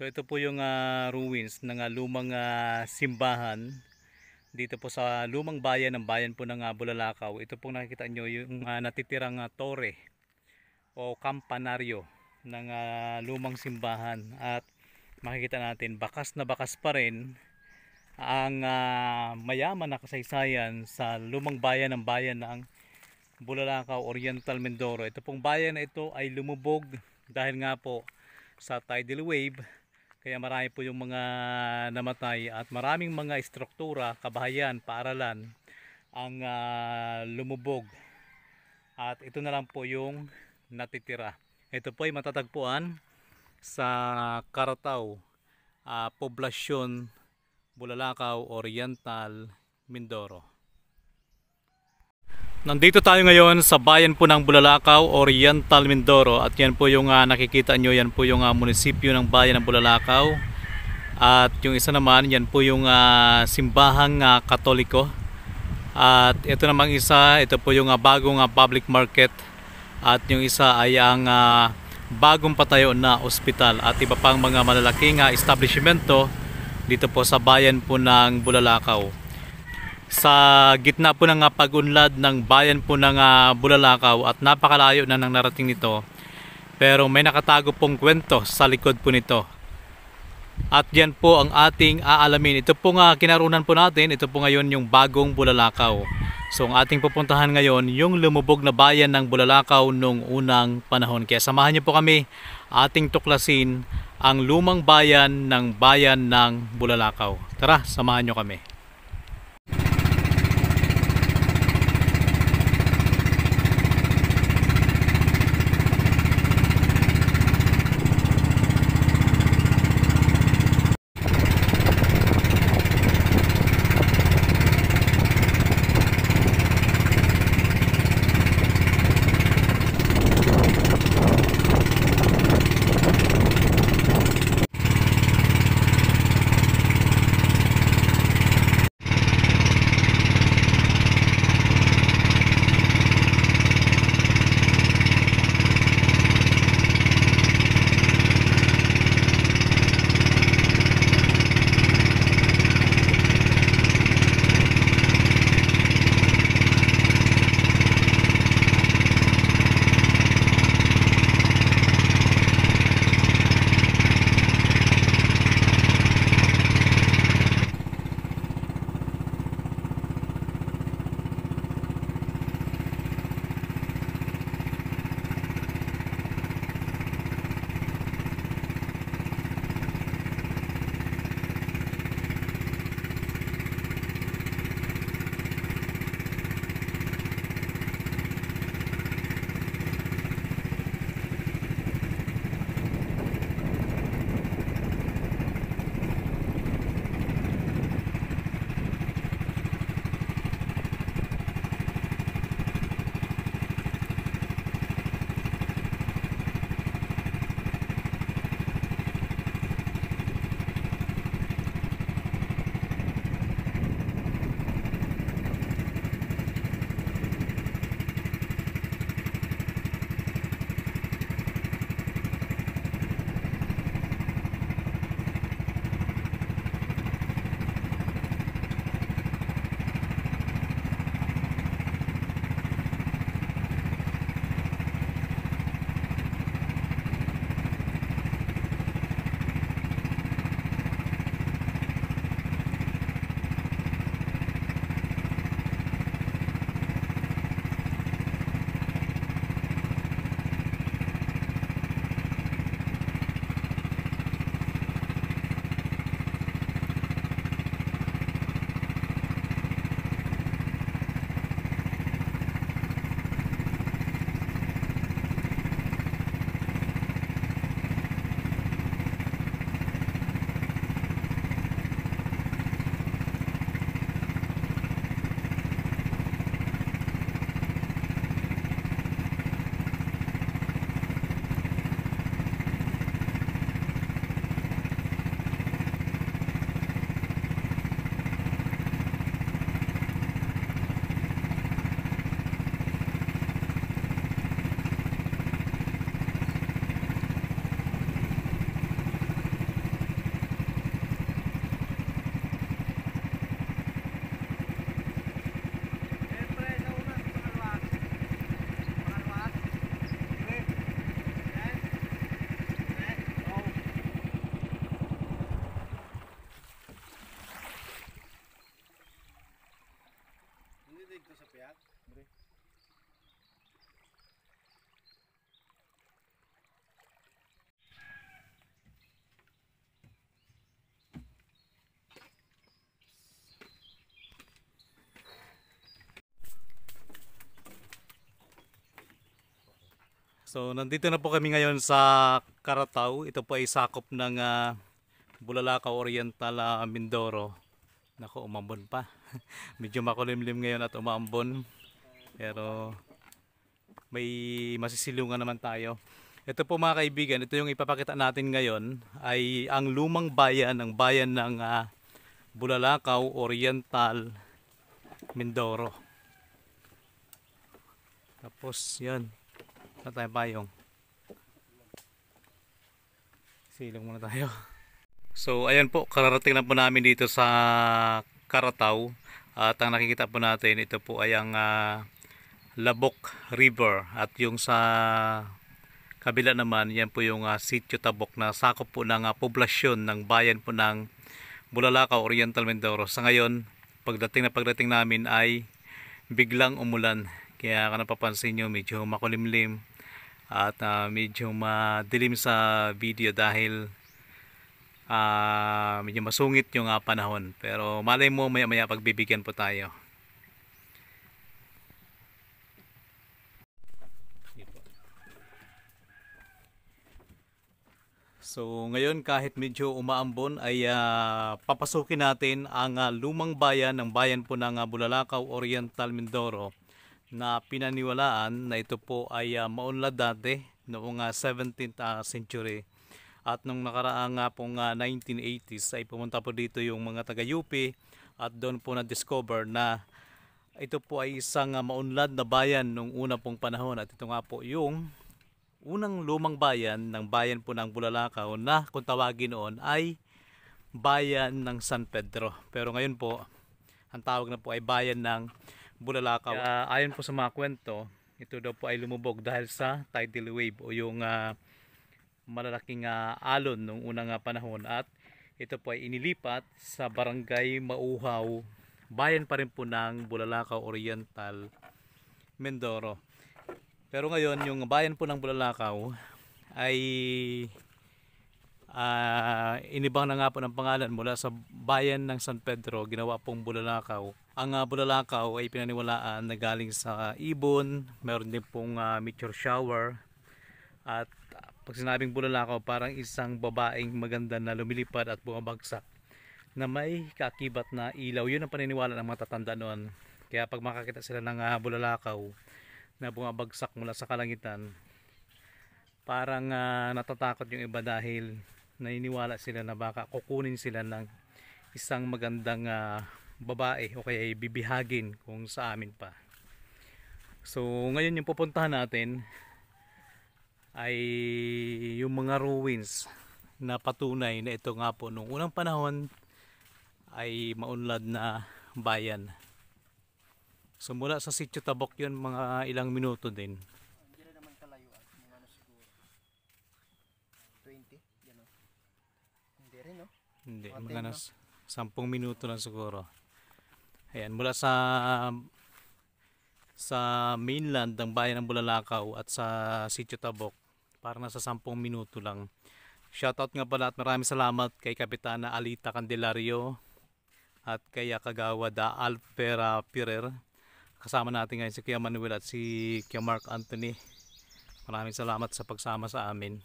So ito po yung uh, ruins ng uh, lumang uh, simbahan dito po sa lumang bayan ng bayan po ng uh, Bulalakaw. Ito po nakikita nyo yung uh, natitirang uh, tore o kampanaryo ng uh, lumang simbahan at makikita natin bakas na bakas pa rin ang uh, mayaman na kasaysayan sa lumang bayan ng bayan ng Bulalakaw Oriental Mindoro. Ito pong bayan na ito ay lumubog dahil nga po sa tidal wave kaya marami po yung mga namatay at maraming mga istruktura, kabahayan, paaralan ang uh, lumubog. At ito na lang po yung natitira. Ito po ay matatagpuan sa Karataw, uh, Poblasyon, Bulalakaw, Oriental, Mindoro. Nandito tayo ngayon sa bayan po ng Bulalakaw, Oriental Mindoro at yan po yung uh, nakikita nyo, yan po yung uh, munisipyo ng bayan ng Bulalakaw at yung isa naman, yan po yung uh, simbahang uh, katoliko at ito namang isa, ito po yung uh, bagong uh, public market at yung isa ay ang uh, bagong patayo na ospital at iba pang mga malalaking uh, establishmento dito po sa bayan po ng Bulalakaw sa gitna po ng ah, pag-unlad ng bayan po ng uh, Bulalakaw at napakalayo na nang narating nito pero may nakatago pong kwento sa likod po nito at yan po ang ating aalamin ito po nga ah, kinarunan po natin ito po ngayon yung bagong Bulalakaw so ang ating pupuntahan ngayon yung lumubog na bayan ng Bulalakaw noong unang panahon kaya samahan niyo po kami ating tuklasin ang lumang bayan ng bayan ng Bulalakaw tara samahan niyo kami So nandito na po kami ngayon sa Karatau. Ito po ay sakop ng uh, Bulalakaw Oriental uh, Mindoro. Nako umambon pa. Medyo makulimlim ngayon at umaambon. Pero may masisilungan naman tayo. Ito po mga kaibigan, ito yung ipapakita natin ngayon ay ang lumang bayan, ang bayan ng uh, Bulalakaw Oriental Mindoro. Tapos yan, na tayo payong silong muna tayo so ayan po kararating lang po namin dito sa Karataw at ang nakikita po natin ito po ay ang uh, Labok River at yung sa kabila naman yan po yung uh, sitio Tabok na sakop po ng uh, poblasyon ng bayan po ng Bulalakaw Oriental Mindoro sa ngayon pagdating na pagdating namin ay biglang umulan kaya kung napapansin nyo medyo makulimlim at uh, medyo madilim sa video dahil uh, medyo masungit yung uh, panahon pero malay mo maya maya pagbibigyan po tayo So ngayon kahit medyo umaambon ay uh, papasukin natin ang uh, lumang bayan ng bayan po ng uh, Bulalakaw Oriental Mindoro na pinaniwalaan na ito po ay uh, maunlad dati noong uh, 17th uh, century at nung nakaraang nga ah, pong uh, ah, 1980s ay pumunta po dito yung mga taga-UP at doon po na-discover na ito po ay isang uh, maunlad na bayan nung una pong panahon at ito nga po yung unang lumang bayan ng bayan po ng Bulalakaw na kung tawagin noon ay bayan ng San Pedro. Pero ngayon po, ang tawag na po ay bayan ng Bulalakaw. Uh, ayon po sa mga kwento, ito daw po ay lumubog dahil sa tidal wave o yung uh, malalaking uh, alon nung unang uh, panahon at ito po ay inilipat sa barangay Mauhaw, bayan pa rin po ng Bulalakaw Oriental, Mindoro. Pero ngayon, yung bayan po ng Bulalakaw ay uh, inibang na nga po ng pangalan mula sa bayan ng San Pedro, ginawa pong Bulalakaw ang uh, bulalakaw ay pinaniwalaan na galing sa ibon, mayroon din pong uh, meteor shower. At pag sinabing bulalakaw, parang isang babaeng maganda na lumilipad at bumabagsak na may kakibat na ilaw. Yun ang paniniwala ng mga tatanda noon. Kaya pag makakita sila ng uh, bulalakaw na bumabagsak mula sa kalangitan, parang uh, natatakot yung iba dahil naniniwala sila na baka kukunin sila ng isang magandang uh, babae o kaya bibihagin kung sa amin pa so ngayon yung pupuntahan natin ay yung mga ruins na patunay na ito nga po nung unang panahon ay maunlad na bayan so mula sa sityo tabok yun mga ilang minuto din Hindi, ah. mga nas ano ano, 10 minuto lang siguro. Ayan, mula sa um, sa mainland ng bayan ng Bulalakaw at sa Sitio Tabok, para nasa 10 minuto lang. Shoutout nga pala at maraming salamat kay Kapitana Alita Candelario at kay Kagawa da Alpera Pirer. Kasama natin ngayon si Kuya Manuel at si Kuya Mark Anthony. Maraming salamat sa pagsama sa amin.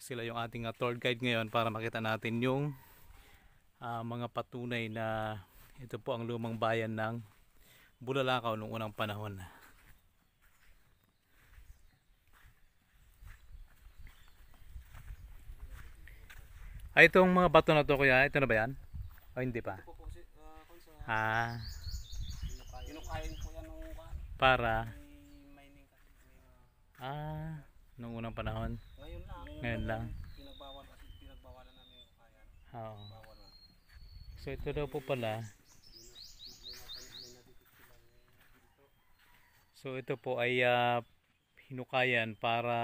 Sila yung ating ah, tour guide ngayon para makita natin yung uh, mga patunay na ito po ang lumang bayan ng Bulalakaw noong unang panahon. Ay, itong mga bato na to kuya, ito na ba yan? O hindi pa? ah. ah. Inukayin po yan nung Para? Mining kasi. Ah, noong unang panahon? Ngayon lang. Ngayon lang. Pinagbawalan, pinagbawalan namin yung kaya. Oo. So ito daw po pala. So ito po ay uh, hinukayan para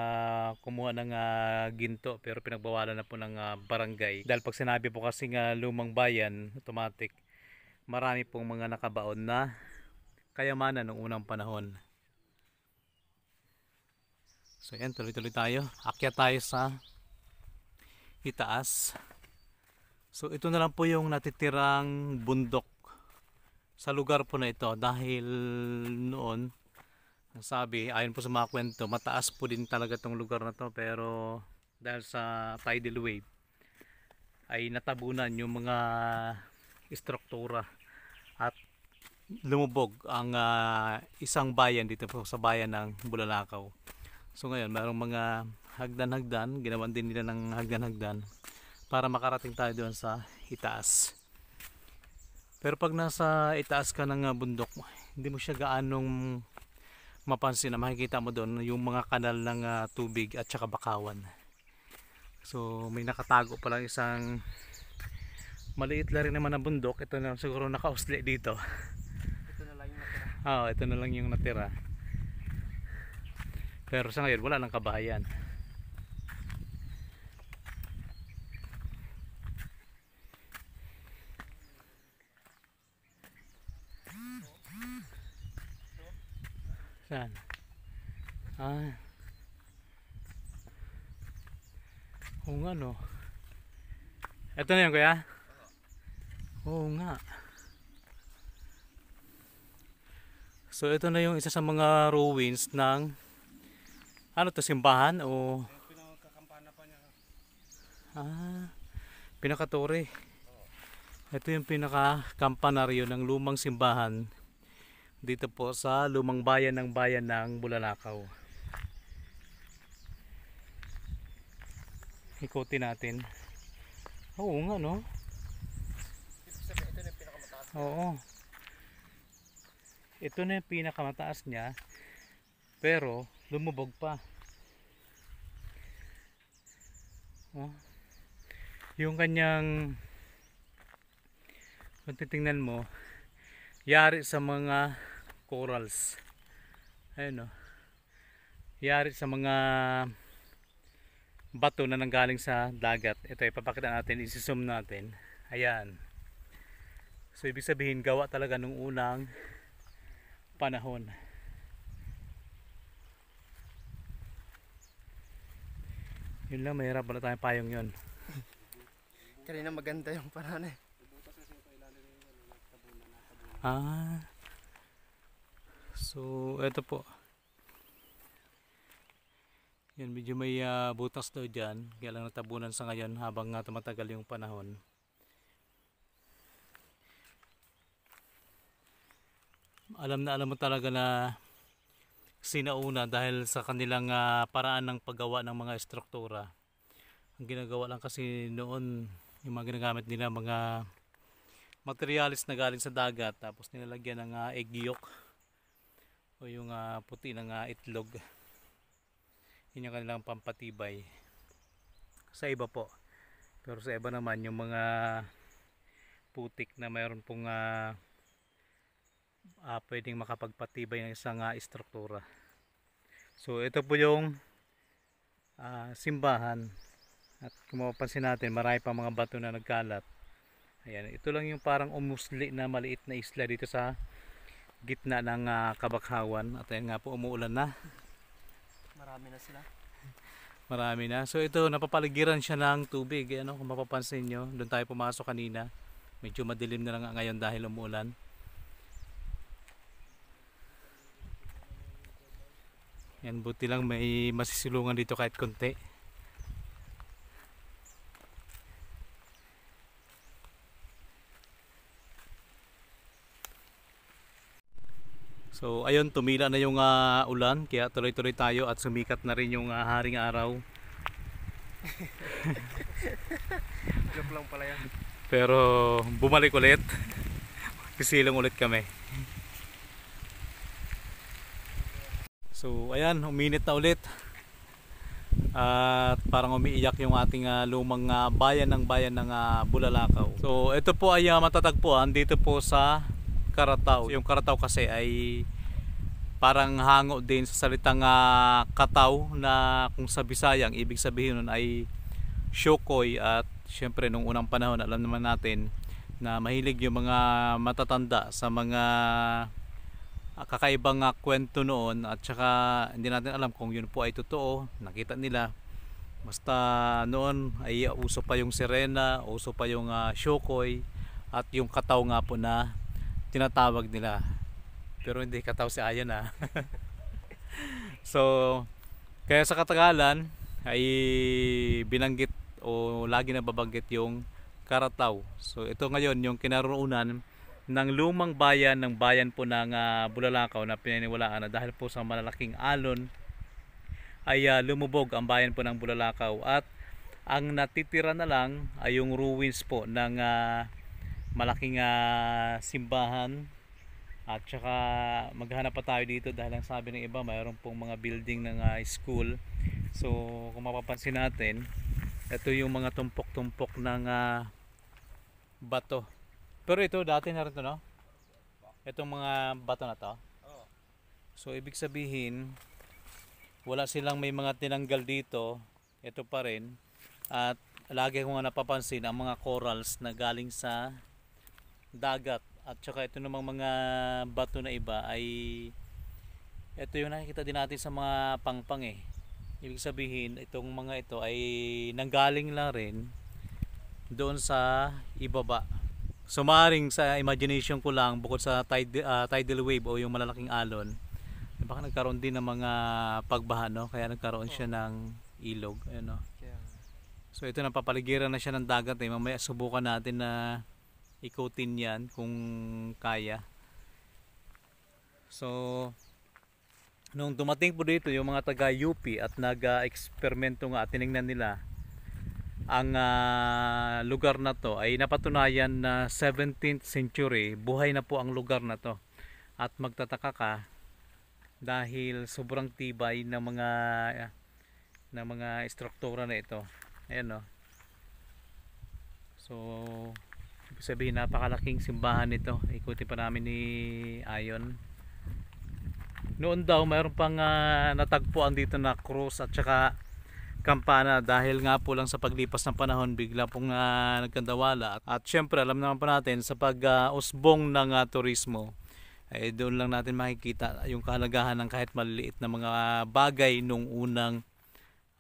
kumuha ng uh, ginto pero pinagbawalan na po ng uh, barangay. Dahil pag sinabi po kasi nga uh, lumang bayan, automatic, marami pong mga nakabaon na kayamanan noong unang panahon. So yan, tuloy-tuloy tayo. Akyat tayo sa itaas. So ito na lang po yung natitirang bundok sa lugar po na ito dahil noon ang sabi, ayon po sa mga kwento, mataas po din talaga tong lugar na to pero dahil sa tidal wave ay natabunan yung mga istruktura at lumubog ang uh, isang bayan dito po sa bayan ng Bulalakaw. So ngayon, mayroong mga hagdan-hagdan, ginawan din nila ng hagdan-hagdan para makarating tayo doon sa itaas. Pero pag nasa itaas ka ng ah, bundok, hindi mo siya gaanong mapansin na makikita mo doon yung mga kanal ng uh, tubig at saka bakawan so may nakatago pa lang isang maliit lang rin naman na bundok ito na siguro nakausli dito ito na lang yung natira oh, ito na lang yung natira pero sa ngayon wala nang kabahayan Saan? Ah. Oo nga no. Ito na yun kuya? Oo nga. So ito na yung isa sa mga ruins ng ano to simbahan o pinakakampana pa niya. Ah. Pinakatore. Ito yung pinakakampanaryo ng lumang simbahan dito po sa lumang bayan ng bayan ng Bulalakaw ikutin natin oo nga no oo ito na yung pinakamataas niya pero lumubog pa oh. yung kanyang kung titingnan mo yari sa mga corals ayun o oh. yari sa mga bato na nanggaling sa dagat ito ipapakita natin, isi-zoom natin ayan so ibig sabihin gawa talaga nung unang panahon yun lang mahirap pala tayong payong yun kanina maganda yung paraan eh ah So, eto po. Yan, medyo may uh, butas daw dyan. Kaya lang natabunan sa ngayon habang uh, tumatagal yung panahon. Alam na alam mo talaga na sinauna dahil sa kanilang uh, paraan ng paggawa ng mga estruktura. Ang ginagawa lang kasi noon yung mga ginagamit nila mga materialis na galing sa dagat tapos nilalagyan ng uh, egg yolk o yung uh, puti ng uh, itlog yun yung kanilang pampatibay sa iba po pero sa iba naman yung mga putik na mayroon pong uh, uh, pwedeng makapagpatibay ng isang uh, istruktura so ito po yung uh, simbahan at kung mapapansin natin marami pa mga bato na nagkalat ayan ito lang yung parang umusli na maliit na isla dito sa gitna ng uh, kabakhawan at ayan nga po umuulan na marami na sila marami na so ito napapaligiran siya ng tubig eh, ano, kung mapapansin nyo doon tayo pumasok kanina medyo madilim na lang ngayon dahil umuulan yan buti lang may masisilungan dito kahit konti So ayun tumila na yung uh, ulan kaya tuloy-tuloy tayo at sumikat na rin yung uh, haring araw. Joke lang pala yan. Pero bumalik ulit. Kisilong ulit kami. So ayan, uminit na ulit. At parang umiiyak yung ating uh, lumang uh, bayan ng bayan ng uh, Bulalakaw. So ito po ay uh, matatagpuan dito po sa karataw. Yung karataw kasi ay parang hango din sa salitang uh, kataw na kung sa Bisaya ang ibig sabihin nun ay shokoy at syempre nung unang panahon alam naman natin na mahilig yung mga matatanda sa mga ah, kakaibang ah, kwento noon at saka hindi natin alam kung yun po ay totoo nakita nila basta noon ay uso pa yung sirena uso pa yung uh, shokoy at yung kataw nga po na tinatawag nila pero hindi kataw si Ayan ah so kaya sa katagalan ay binanggit o lagi na babanggit yung Karataw so ito ngayon yung kinaroonan ng lumang bayan ng bayan po ng uh, Bulalakaw na pinaniwalaan na dahil po sa malalaking alon ay uh, lumubog ang bayan po ng Bulalakaw at ang natitira na lang ay yung ruins po ng uh, malaking uh, simbahan at saka maghanap pa tayo dito dahil ang sabi ng iba mayroon pong mga building ng uh, school so kung mapapansin natin ito yung mga tumpok-tumpok ng uh, bato pero ito dati na rin to no itong mga bato na to so ibig sabihin wala silang may mga tinanggal dito ito pa rin at lagi ko napapansin ang mga corals na galing sa dagat at saka ito namang mga bato na iba ay ito yung nakikita din natin sa mga pangpang eh ibig sabihin itong mga ito ay nanggaling lang rin doon sa ibaba sumaring sa imagination ko lang bukod sa tidal, uh, tidal wave o yung malalaking alon baka nagkaroon din ng mga pagbaha no kaya nagkaroon siya ng ilog ayun no so ito napapaligiran na siya ng dagat eh mamaya subukan natin na ikutin yan kung kaya so nung dumating po dito yung mga taga UP at nag-eksperimento nga at tinignan nila ang uh, lugar na to ay napatunayan na 17th century buhay na po ang lugar na to at magtataka ka dahil sobrang tibay ng mga ng mga istruktura na ito ayan o so Ibig sabihin napakalaking simbahan nito. Ikutin pa namin ni Ayon. Noon daw mayroon pang uh, natagpuan dito na cross at saka kampana dahil nga po lang sa paglipas ng panahon bigla pong uh, nagkandawala at syempre alam naman po natin sa pag-usbong ng uh, turismo ay eh, doon lang natin makikita yung kahalagahan ng kahit maliliit na mga bagay nung unang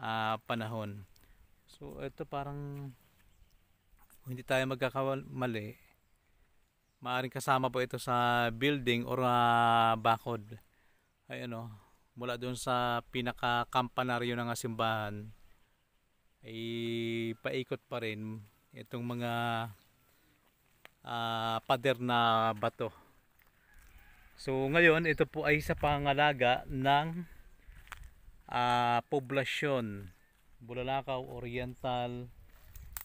uh, panahon. So ito parang kung hindi tayo magkakamali, maaaring kasama po ito sa building or uh, bakod. Ayun ano, mula doon sa pinaka-kampanaryo ng simbahan, ay paikot pa rin itong mga uh, pader na bato. So ngayon, ito po ay sa pangalaga ng uh, poblasyon Bulalakaw Oriental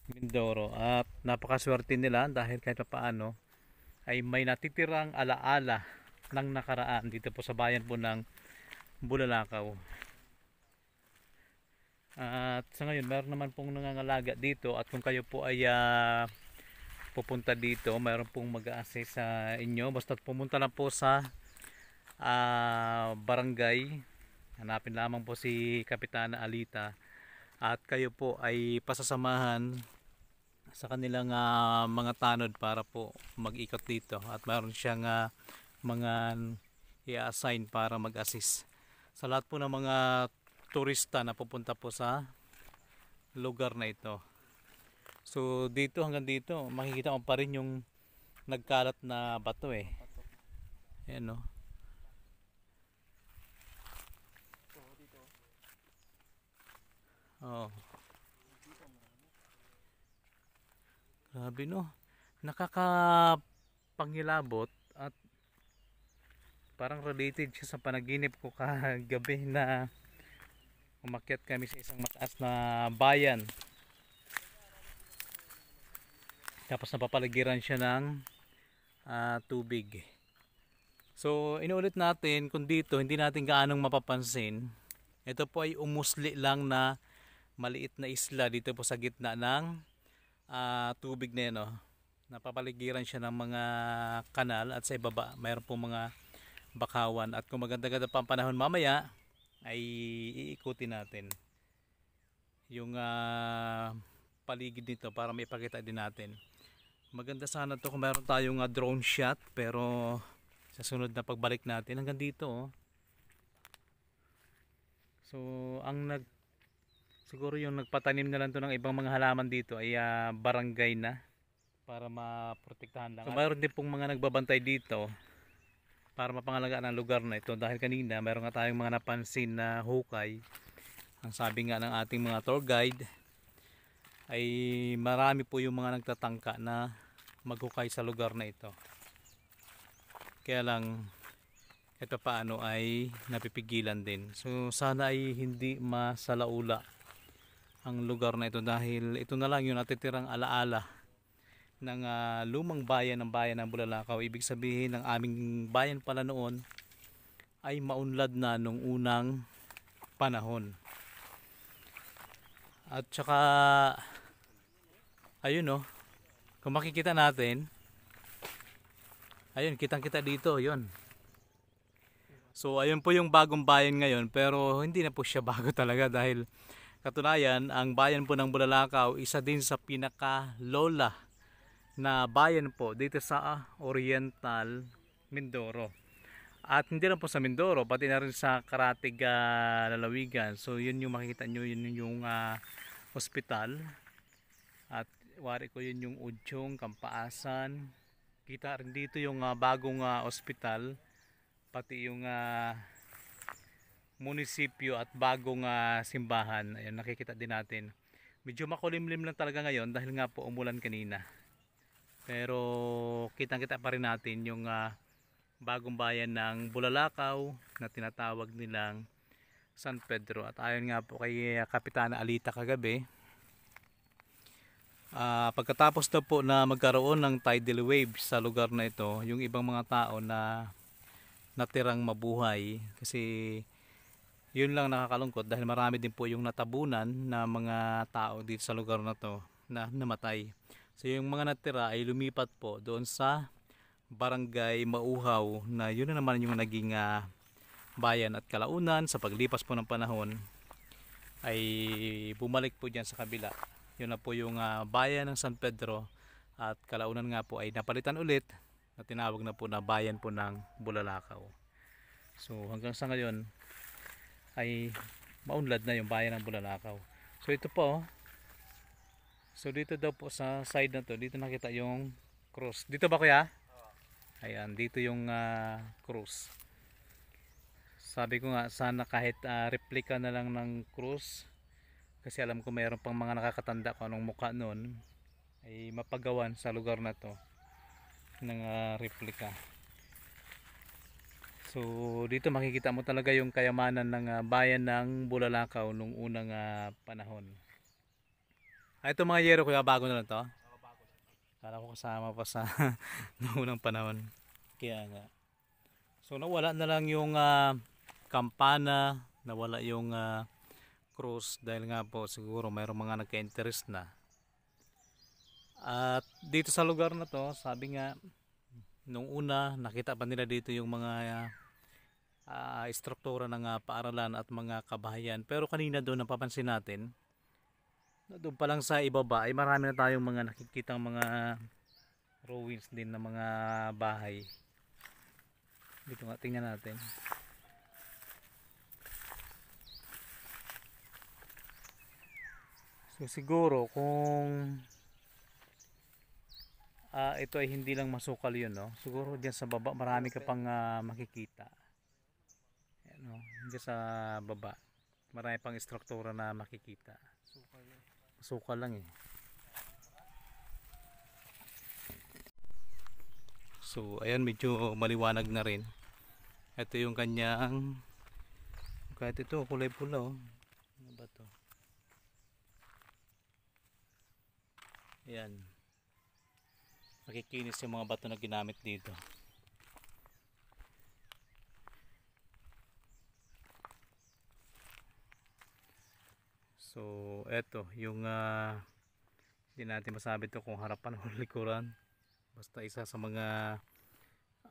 Mindoro at napakaswerte nila dahil kahit paano ay may natitirang alaala ng nakaraan dito po sa bayan po ng Bulalakaw at sa ngayon meron naman pong nangangalaga dito at kung kayo po ay uh, pupunta dito meron pong mag-assist sa inyo basta pumunta lang po sa uh, barangay hanapin lamang po si Kapitana Alita at kayo po ay pasasamahan sa kanilang uh, mga tanod para po mag-ikot dito at mayroon siyang uh, mga i-assign para mag-assist sa lahat po ng mga turista na pupunta po sa lugar na ito so dito hanggang dito makikita ko pa rin yung nagkalat na bato eh yan no oh Grabe no. Nakakapangilabot at parang related siya sa panaginip ko kagabi na umakyat kami sa isang mataas na bayan. Tapos napapaligiran siya ng uh, tubig. So inuulit natin kung dito hindi natin gaanong mapapansin. Ito po ay umusli lang na maliit na isla dito po sa gitna ng uh, tubig na yan, no? Oh. napapaligiran siya ng mga kanal at sa ibaba mayroon pong mga bakawan at kung maganda-ganda pa ang panahon mamaya ay iikutin natin yung uh, paligid nito para maipakita din natin maganda sana to kung mayroon tayong uh, drone shot pero sa sunod na pagbalik natin hanggang dito oh. so ang nag siguro yung nagpatanim na lang to ng ibang mga halaman dito ay uh, barangay na para maprotektahan lang. So mayroon din pong mga nagbabantay dito para mapangalagaan ang lugar na ito dahil kanina mayroon nga tayong mga napansin na hukay. Ang sabi nga ng ating mga tour guide ay marami po yung mga nagtatangka na maghukay sa lugar na ito. Kaya lang ito paano ay napipigilan din. So sana ay hindi masalaula ang lugar na ito dahil ito na lang yung natitirang alaala ng uh, lumang bayan ng bayan ng Bulalakaw. Ibig sabihin ng aming bayan pala noon ay maunlad na nung unang panahon. At saka ayun no, kung makikita natin ayun kitang kita dito, yon. So ayun po yung bagong bayan ngayon pero hindi na po siya bago talaga dahil Katunayan, ang bayan po ng Bulalakaw isa din sa pinaka-lola na bayan po dito sa ah, Oriental Mindoro. At hindi lang po sa Mindoro, pati na rin sa Karatig uh, Lalawigan. So yun yung makikita nyo, yun yung uh, ah, hospital. At wari ko yun yung Udyong, Kampaasan. Kita rin dito yung uh, bagong uh, hospital, pati yung uh, munisipyo at bagong uh, simbahan. Ayun, nakikita din natin. Medyo makulimlim lang talaga ngayon dahil nga po umulan kanina. Pero kitang-kita pa rin natin yung uh, bagong bayan ng Bulalakaw na tinatawag nilang San Pedro. At ayon nga po kay ah, Kapitana Alita kagabi, uh, pagkatapos na po na magkaroon ng tidal wave sa lugar na ito, yung ibang mga tao na natirang mabuhay kasi yun lang nakakalungkot dahil marami din po yung natabunan na mga tao dito sa lugar na to na namatay. So yung mga natira ay lumipat po doon sa barangay Mauhaw na yun na naman yung naging uh, bayan at kalaunan sa paglipas po ng panahon ay bumalik po dyan sa kabila. Yun na po yung uh, bayan ng San Pedro at kalaunan nga po ay napalitan ulit na tinawag na po na bayan po ng Bulalakaw. So hanggang sa ngayon ay maunlad na yung bayan ng Bulalakaw. So ito po. So dito daw po sa side na to, dito nakita yung cross. Dito ba kuya? Ayan, dito yung uh, cross. Sabi ko nga sana kahit uh, ah, replika na lang ng cross kasi alam ko mayroon pang mga nakakatanda kung anong mukha noon ay mapagawan sa lugar na to ng uh, ah, replika. So dito makikita mo talaga yung kayamanan ng uh, bayan ng Bulalakaw nung unang uh, panahon. Ay, ah, ito mga yero kuya, bago na lang to? Kala ko kasama pa sa nung unang panahon. Kaya nga. So nawala na lang yung uh, kampana, nawala yung uh, cross dahil nga po siguro mayroong mga nagka-interest na. At dito sa lugar na to, sabi nga nung una nakita pa nila dito yung mga uh, ah, istruktura ng uh, paaralan at mga kabahayan pero kanina doon napapansin natin na doon pa lang sa ibaba ay marami na tayong mga nakikitang mga ruins din ng mga bahay dito nga tingnan natin so siguro kung uh, ito ay hindi lang masukal yun no? siguro diyan sa baba marami ka pang uh, makikita Ayan, no? diyan sa baba marami pang istruktura na makikita sukal lang, sukal lang eh so ayan medyo maliwanag na rin ito yung kanyang kahit ito kulay pula oh ano ba to ayan makikinis yung mga bato na ginamit dito so eto yung uh, hindi natin masabi to kung harapan o likuran basta isa sa mga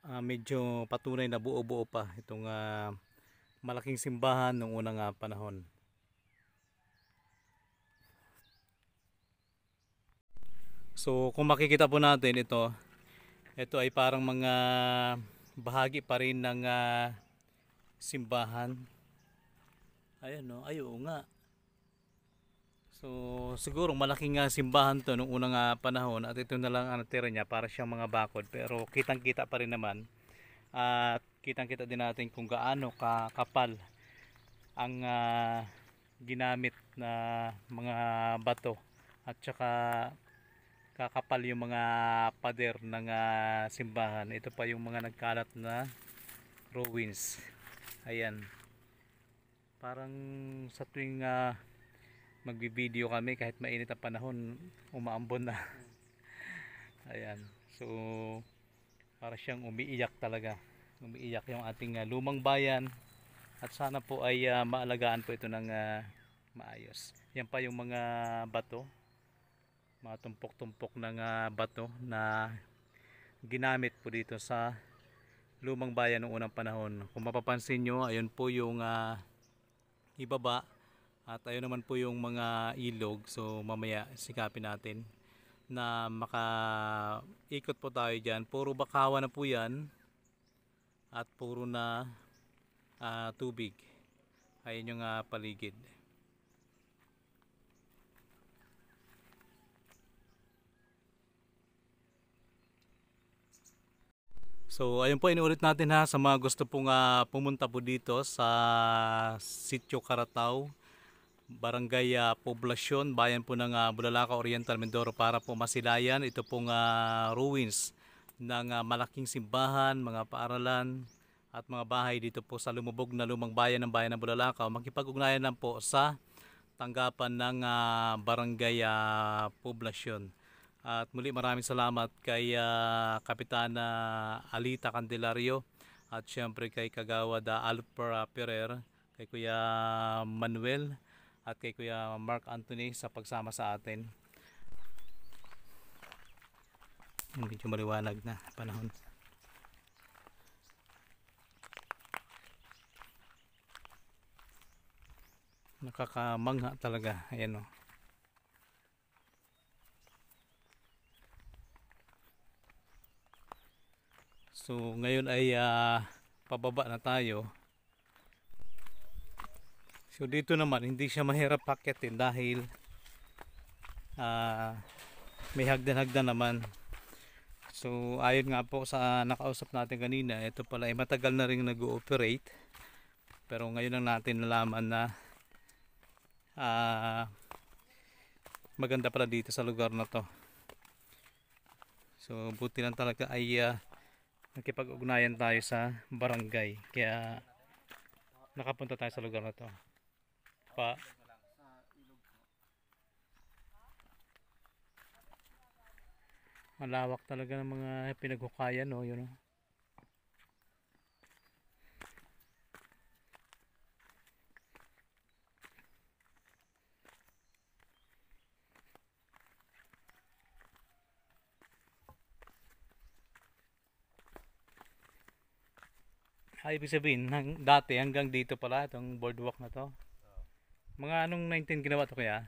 uh, medyo patunay na buo-buo pa itong uh, malaking simbahan noong unang uh, panahon So kung makikita po natin ito, ito ay parang mga bahagi pa rin ng uh, simbahan. Ayan no, oh. ayo nga. So siguro malaking uh, simbahan to nung unang uh, panahon at ito na lang ang natira niya para siyang mga bakod pero kitang kita pa rin naman at uh, kitang kita din natin kung gaano ka kapal ang uh, ginamit na mga bato at saka kakapal yung mga pader ng uh, simbahan ito pa yung mga nagkalat na ruins ayan parang sa tuwing uh, ah, magbibideo kami kahit mainit ang panahon umaambon na ayan so para siyang umiiyak talaga umiiyak yung ating uh, lumang bayan at sana po ay uh, maalagaan po ito ng uh, maayos yan pa yung mga bato mga tumpok-tumpok ng uh, bato na ginamit po dito sa lumang bayan noong unang panahon. Kung mapapansin nyo, ayun po yung uh, ibaba at ayun naman po yung mga ilog. So mamaya sikapin natin na makaikot po tayo dyan. Puro bakawa na po yan at puro na uh, tubig. Ayun yung uh, paligid. So ayun po inuulit natin ha sa mga gusto pong uh, pumunta po dito sa Sitio Karatao, Barangay uh, Poblacion, bayan po ng uh, ah, Bulalaca Oriental Mindoro para po masilayan ito pong uh, ruins ng uh, malaking simbahan, mga paaralan at mga bahay dito po sa lumubog na lumang bayan ng bayan ng Bulalaca. Makipag-ugnayan lang po sa tanggapan ng uh, Barangay uh, Poblacion. At muli maraming salamat kay uh, ah, Kapitana ah, Alita Candelario at siyempre kay Kagawad ah, Alpera Perer, kay Kuya Manuel at kay Kuya Mark Anthony sa pagsama sa atin. Medyo maliwanag na panahon. Nakakamangha talaga. Ayan o. Oh. So ngayon ay uh, pababa na tayo. So dito naman hindi siya mahirap paketin dahil uh, may hagdan-hagdan naman. So ayon nga po sa nakausap natin kanina, ito pala ay matagal na rin nag-ooperate. Pero ngayon lang natin nalaman na uh, maganda pala dito sa lugar na to. So buti lang talaga ay uh, nakipag-ugnayan tayo sa barangay kaya nakapunta tayo sa lugar na to pa malawak talaga ng mga pinaghukayan no, yun, know? Ay, ah, ibig sabihin, hang, dati hanggang dito pala itong boardwalk na to. Mga anong 19 ginawa to kaya?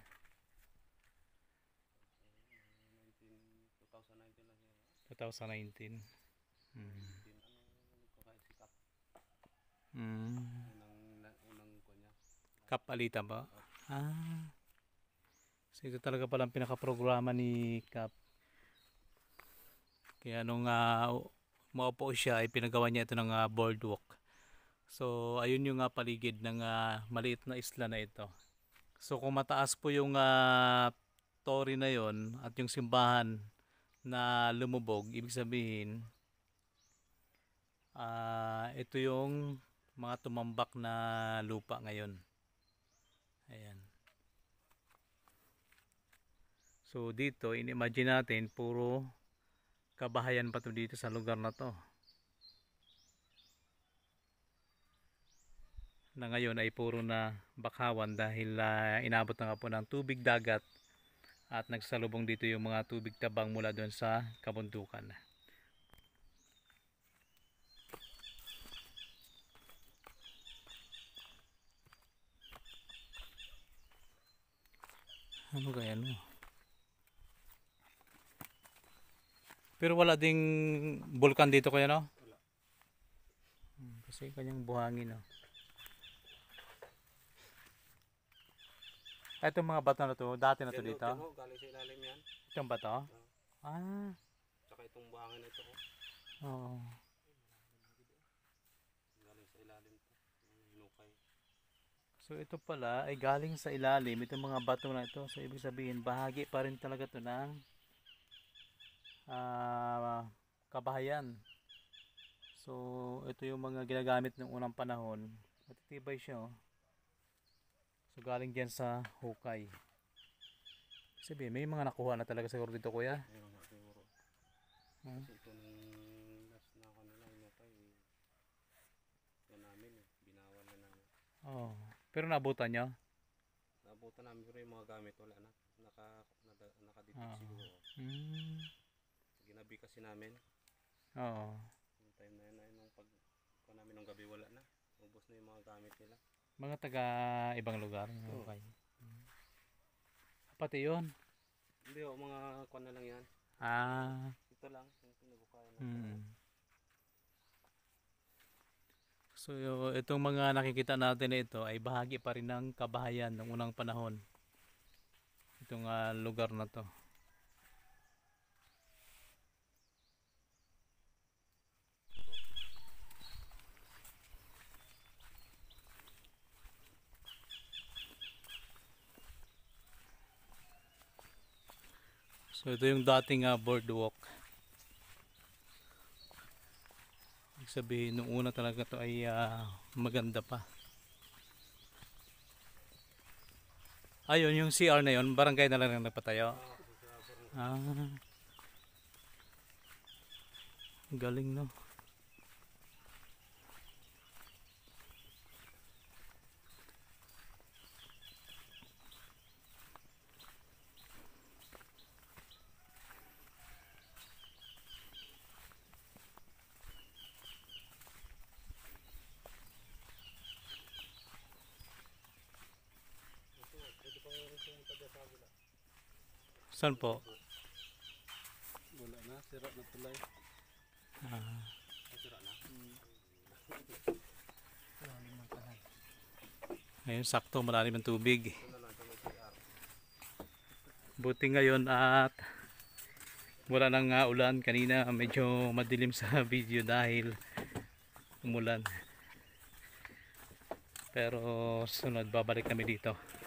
2019. Hmm. Hmm. Kapalitan ba? Ah. So ito talaga pala ang pinaka-programa ni Kap. Kaya nung uh, maupo siya ay pinagawa niya ito ng uh, ah, boardwalk. So ayun yung uh, paligid ng uh, maliit na isla na ito. So kung mataas po yung uh, tori na yon at yung simbahan na lumubog, ibig sabihin uh, ito yung mga tumambak na lupa ngayon. Ayan. So dito, inimagine natin puro kabahayan pa to dito sa lugar na to na ngayon ay puro na bakawan dahil uh, inabot na nga po ng tubig dagat at nagsalubong dito yung mga tubig tabang mula doon sa kabundukan ano kaya no Pero wala ding bulkan dito kaya no? Wala. Hmm, kasi kanyang buhangin no. Oh. Ah, ito mga bato na to, dati na to oh, dito. Mo, oh, galing sa ilalim yan. Itong bato? Uh, ah. Tsaka itong buhangin ito. Oo. Oh. Galing sa ilalim to. Hinukay. So ito pala ay galing sa ilalim. Itong mga bato na ito. So ibig sabihin bahagi pa rin talaga to ng uh, kabahayan. So, ito yung mga ginagamit ng unang panahon. Matitibay siya. Oh. So, galing dyan sa hukay. Sabi, may mga nakuha na talaga siguro dito, kuya. Meron na siguro. Hmm? Kasi ito nung nila, inatay, eh. eh. na namin eh. Oh. Pero nabutan niya? Nabutan namin, pero yung mga gamit wala na. Naka, naka, naka, naka ah. siguro. Mm gabi kasi namin. Oo. Yung time na yun, nung pag ko namin nung gabi wala na. Ubus na yung mga gamit nila. Mga taga ibang lugar. Oo. Okay. Hmm. Pati yun. Hindi o, oh, mga kwan na lang yan. Ah. Ito lang, yung pinabukayan natin. Hmm. So itong mga nakikita natin na ito ay bahagi pa rin ng kabahayan ng unang panahon. Itong uh, lugar na to. So ito yung dating uh, boardwalk. Ibig sabihin, nung una talaga to ay uh, maganda pa. Ayun, yung CR na yon barangay na lang ang napatayo. Ah. Galing no. Saan po? Wala na, sira na tulay. Ah. Sira na. Ngayon sakto malalim ang tubig. Buti ngayon at wala nang uh, ulan kanina medyo madilim sa video dahil umulan. Pero sunod babalik kami dito.